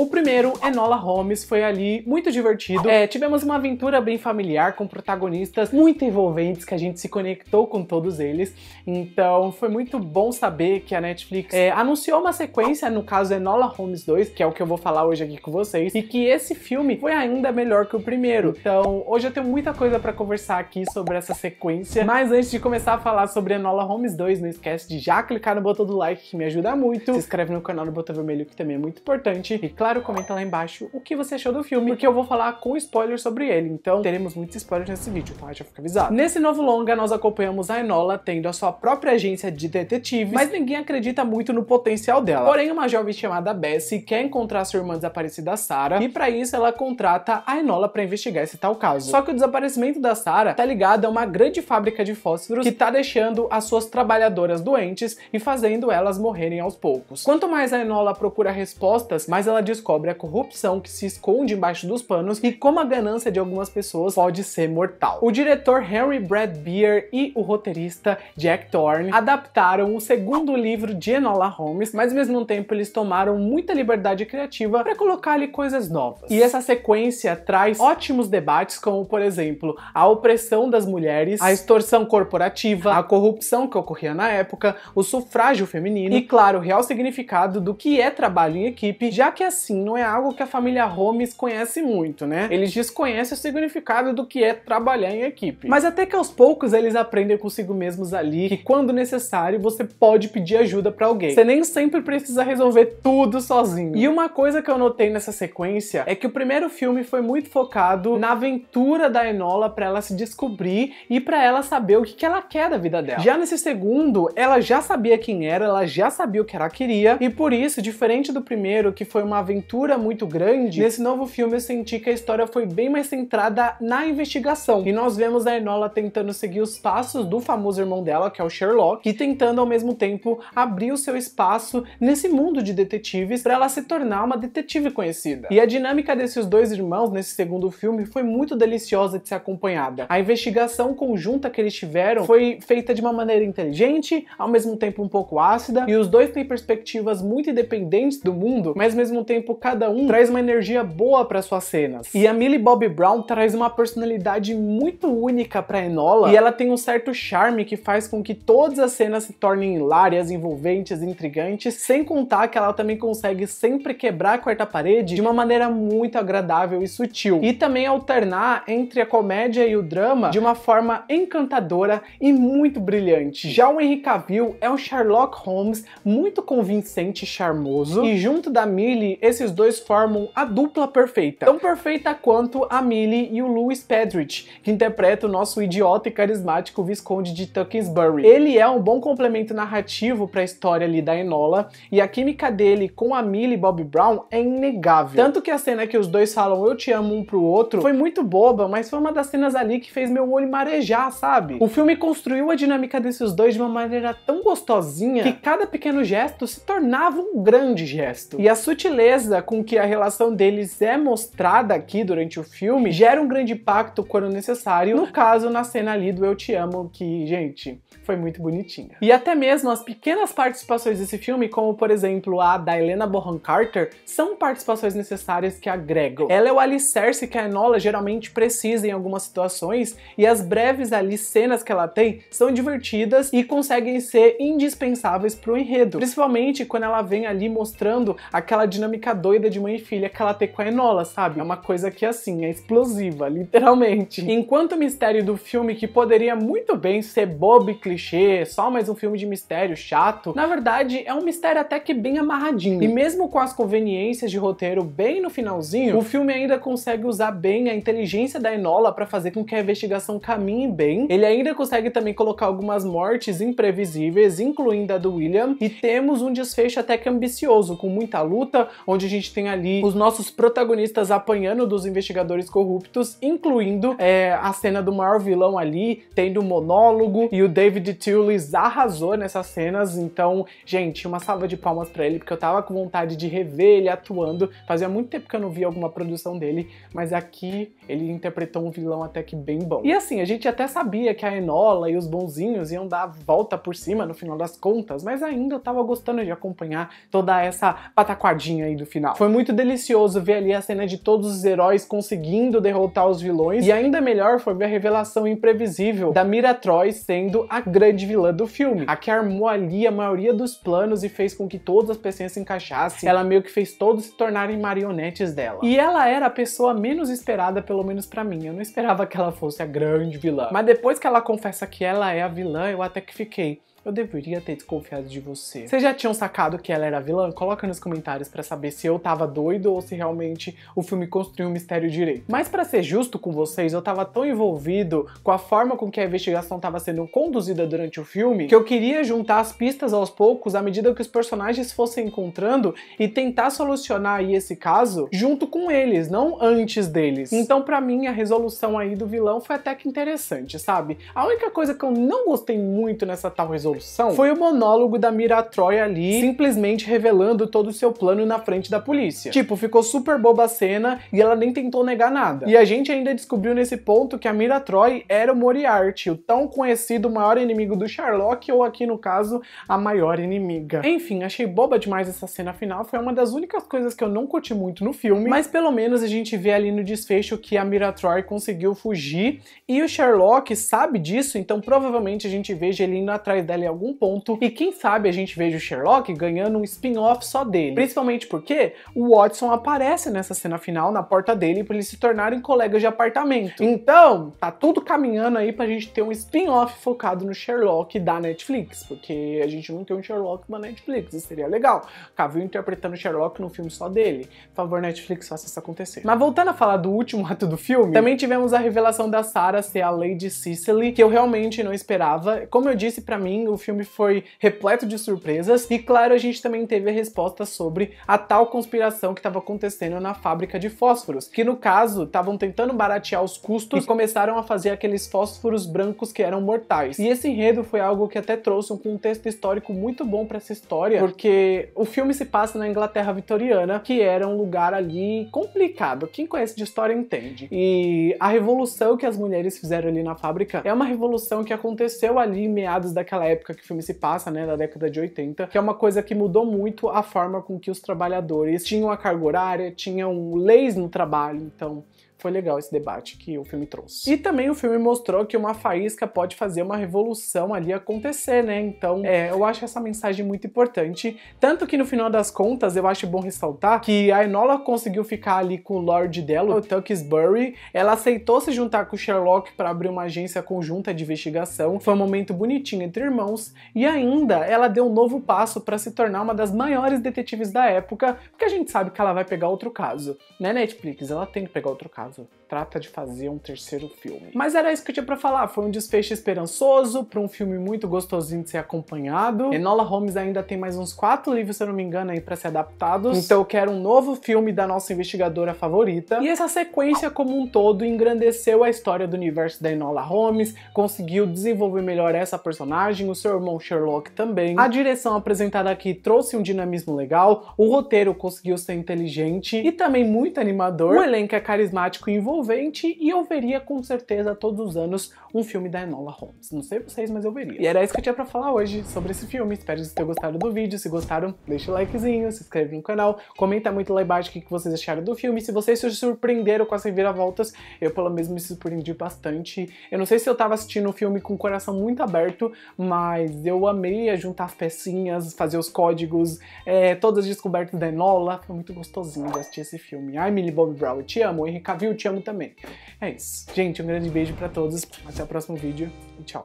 O primeiro, Enola Holmes, foi ali muito divertido. É, tivemos uma aventura bem familiar com protagonistas muito envolventes que a gente se conectou com todos eles. Então foi muito bom saber que a Netflix é, anunciou uma sequência, no caso Enola Holmes 2, que é o que eu vou falar hoje aqui com vocês, e que esse filme foi ainda melhor que o primeiro. Então hoje eu tenho muita coisa para conversar aqui sobre essa sequência. Mas antes de começar a falar sobre Enola Holmes 2, não esquece de já clicar no botão do like que me ajuda muito. Se inscreve no canal no botão vermelho que também é muito importante. E claro claro, comenta lá embaixo o que você achou do filme, porque eu vou falar com spoilers sobre ele, então teremos muitos spoilers nesse vídeo, tá? Já fica avisado. Nesse novo longa, nós acompanhamos a Enola tendo a sua própria agência de detetives, mas ninguém acredita muito no potencial dela. Porém, uma jovem chamada Bessie quer encontrar sua irmã desaparecida Sarah, e para isso ela contrata a Enola para investigar esse tal caso. Só que o desaparecimento da Sarah tá ligado a uma grande fábrica de fósforos que tá deixando as suas trabalhadoras doentes e fazendo elas morrerem aos poucos. Quanto mais a Enola procura respostas, mais ela diz descobre a corrupção que se esconde embaixo dos panos e como a ganância de algumas pessoas pode ser mortal. O diretor Henry Bradbeer e o roteirista Jack Thorne adaptaram o segundo livro de Enola Holmes, mas ao mesmo tempo eles tomaram muita liberdade criativa para colocar ali coisas novas. E essa sequência traz ótimos debates como, por exemplo, a opressão das mulheres, a extorsão corporativa, a corrupção que ocorria na época, o sufrágio feminino e, claro, o real significado do que é trabalho em equipe, já que as assim, não é algo que a família Holmes conhece muito, né? Eles desconhecem o significado do que é trabalhar em equipe. Mas até que aos poucos eles aprendem consigo mesmos ali que quando necessário você pode pedir ajuda para alguém. Você nem sempre precisa resolver tudo sozinho. E uma coisa que eu notei nessa sequência é que o primeiro filme foi muito focado na aventura da Enola para ela se descobrir e para ela saber o que, que ela quer da vida dela. Já nesse segundo, ela já sabia quem era, ela já sabia o que ela queria e por isso, diferente do primeiro que foi uma aventura muito grande, nesse novo filme eu senti que a história foi bem mais centrada na investigação. E nós vemos a Enola tentando seguir os passos do famoso irmão dela, que é o Sherlock, e tentando ao mesmo tempo abrir o seu espaço nesse mundo de detetives para ela se tornar uma detetive conhecida. E a dinâmica desses dois irmãos nesse segundo filme foi muito deliciosa de ser acompanhada. A investigação conjunta que eles tiveram foi feita de uma maneira inteligente, ao mesmo tempo um pouco ácida, e os dois têm perspectivas muito independentes do mundo, mas ao mesmo tempo tempo cada um traz uma energia boa para suas cenas. E a Millie Bobby Brown traz uma personalidade muito única para Enola e ela tem um certo charme que faz com que todas as cenas se tornem hilárias, envolventes, intrigantes, sem contar que ela também consegue sempre quebrar a quarta parede de uma maneira muito agradável e sutil. E também alternar entre a comédia e o drama de uma forma encantadora e muito brilhante. Já o Henry Cavill é um Sherlock Holmes muito convincente e charmoso e junto da Millie esses dois formam a dupla perfeita. Tão perfeita quanto a Millie e o Louis Pedrich, que interpreta o nosso idiota e carismático Visconde de Tuckinsbury. Ele é um bom complemento narrativo para a história ali da Enola, e a química dele com a Millie e Bob Brown é inegável. Tanto que a cena que os dois falam eu te amo um pro outro foi muito boba, mas foi uma das cenas ali que fez meu olho marejar, sabe? O filme construiu a dinâmica desses dois de uma maneira tão gostosinha que cada pequeno gesto se tornava um grande gesto. E a sutileza com que a relação deles é mostrada aqui durante o filme gera um grande impacto quando necessário, no caso na cena ali do Eu Te Amo, que, gente, foi muito bonitinha. E até mesmo as pequenas participações desse filme, como por exemplo a da Helena Bonham Carter, são participações necessárias que agregam. Ela é o alicerce que a Enola geralmente precisa em algumas situações, e as breves ali cenas que ela tem são divertidas e conseguem ser indispensáveis para o enredo, principalmente quando ela vem ali mostrando aquela dinâmica doida de mãe e filha que ela tem com a Enola, sabe? É uma coisa que, assim, é explosiva, literalmente. Enquanto o mistério do filme, que poderia muito bem ser bobo e clichê, só mais um filme de mistério chato, na verdade é um mistério até que bem amarradinho. E mesmo com as conveniências de roteiro bem no finalzinho, o filme ainda consegue usar bem a inteligência da Enola para fazer com que a investigação caminhe bem. Ele ainda consegue também colocar algumas mortes imprevisíveis, incluindo a do William, e temos um desfecho até que ambicioso, com muita luta, onde onde a gente tem ali os nossos protagonistas apanhando dos investigadores corruptos, incluindo é, a cena do maior vilão ali, tendo um monólogo, e o David Tullis arrasou nessas cenas, então, gente, uma salva de palmas para ele, porque eu tava com vontade de rever ele atuando, fazia muito tempo que eu não via alguma produção dele, mas aqui ele interpretou um vilão até que bem bom. E assim, a gente até sabia que a Enola e os bonzinhos iam dar a volta por cima no final das contas, mas ainda eu tava gostando de acompanhar toda essa pataquadinha aí do final. Foi muito delicioso ver ali a cena de todos os heróis conseguindo derrotar os vilões e ainda melhor foi ver a revelação imprevisível da Mira Troy sendo a grande vilã do filme, a que armou ali a maioria dos planos e fez com que todas as pecinhas se encaixassem. Ela meio que fez todos se tornarem marionetes dela. E ela era a pessoa menos esperada, pelo menos para mim. Eu não esperava que ela fosse a grande vilã. Mas depois que ela confessa que ela é a vilã, eu até que fiquei eu deveria ter desconfiado de você. Vocês já tinham sacado que ela era vilã? Coloca nos comentários para saber se eu tava doido ou se realmente o filme construiu um mistério direito. Mas para ser justo com vocês, eu tava tão envolvido com a forma com que a investigação estava sendo conduzida durante o filme que eu queria juntar as pistas aos poucos à medida que os personagens fossem encontrando e tentar solucionar aí esse caso junto com eles, não antes deles. Então para mim a resolução aí do vilão foi até que interessante, sabe? A única coisa que eu não gostei muito nessa tal resolução resolução foi o monólogo da Mira Troy ali, simplesmente revelando todo o seu plano na frente da polícia. Tipo, ficou super boba a cena e ela nem tentou negar nada. E a gente ainda descobriu nesse ponto que a Mira Troy era o Moriarty, o tão conhecido maior inimigo do Sherlock, ou aqui no caso, a maior inimiga. Enfim, achei boba demais essa cena final, foi uma das únicas coisas que eu não curti muito no filme, mas pelo menos a gente vê ali no desfecho que a Mira Troy conseguiu fugir e o Sherlock sabe disso, então provavelmente a gente veja ele indo atrás dela em algum ponto e quem sabe a gente veja o Sherlock ganhando um spin-off só dele. Principalmente porque o Watson aparece nessa cena final na porta dele para eles se tornarem colegas de apartamento. Então, tá tudo caminhando aí pra gente ter um spin-off focado no Sherlock da Netflix, porque a gente não tem um Sherlock na Netflix, isso seria legal. Cavill interpretando Sherlock num filme só dele. Por favor, Netflix, faça isso acontecer. Mas voltando a falar do último ato do filme, também tivemos a revelação da Sarah ser a Lady Cicely, que eu realmente não esperava. Como eu disse para mim, o filme foi repleto de surpresas e, claro, a gente também teve a resposta sobre a tal conspiração que estava acontecendo na fábrica de fósforos, que no caso estavam tentando baratear os custos e começaram a fazer aqueles fósforos brancos que eram mortais. E esse enredo foi algo que até trouxe um contexto histórico muito bom para essa história, porque o filme se passa na Inglaterra vitoriana, que era um lugar ali complicado. Quem conhece de história entende. E a revolução que as mulheres fizeram ali na fábrica é uma revolução que aconteceu ali em meados daquela época época que o filme se passa, né, da década de 80, que é uma coisa que mudou muito a forma com que os trabalhadores tinham a carga horária, tinham leis no trabalho, então foi legal esse debate que o filme trouxe. E também o filme mostrou que uma faísca pode fazer uma revolução ali acontecer, né? Então, é, eu acho essa mensagem muito importante. Tanto que no final das contas, eu acho bom ressaltar que a Enola conseguiu ficar ali com o Lord dela, o Tuxbury. Ela aceitou se juntar com o Sherlock para abrir uma agência conjunta de investigação. Foi um momento bonitinho entre irmãos. E ainda, ela deu um novo passo para se tornar uma das maiores detetives da época, porque a gente sabe que ela vai pegar outro caso, né, Netflix? Ela tem que pegar outro caso. Also. trata de fazer um terceiro filme. Mas era isso que eu tinha para falar, foi um desfecho esperançoso para um filme muito gostosinho de ser acompanhado. Enola Holmes ainda tem mais uns quatro livros, se eu não me engano, aí para ser adaptados. Então eu quero um novo filme da nossa investigadora favorita. E essa sequência como um todo engrandeceu a história do universo da Enola Holmes, conseguiu desenvolver melhor essa personagem, o seu irmão Sherlock também. A direção apresentada aqui trouxe um dinamismo legal, o roteiro conseguiu ser inteligente e também muito animador. O elenco é carismático e envolvente envolvente e eu veria com certeza todos os anos um filme da Enola Holmes. Não sei vocês, mas eu veria. E era isso que eu tinha pra falar hoje sobre esse filme. Espero que vocês tenham gostado do vídeo. Se gostaram, deixa o likezinho, se inscreve no canal, comenta muito lá embaixo o que vocês acharam do filme. Se vocês se surpreenderam com as reviravoltas, eu pelo menos me surpreendi bastante. Eu não sei se eu tava assistindo o um filme com o coração muito aberto, mas eu amei juntar as pecinhas, fazer os códigos, é, todas as descobertas da Enola. Foi muito gostosinho de assistir esse filme. Ai, Millie Bobby Brown, te amo. Henrique Cavill, te amo também também. É isso. Gente, um grande beijo para todos. Até o próximo vídeo e tchau.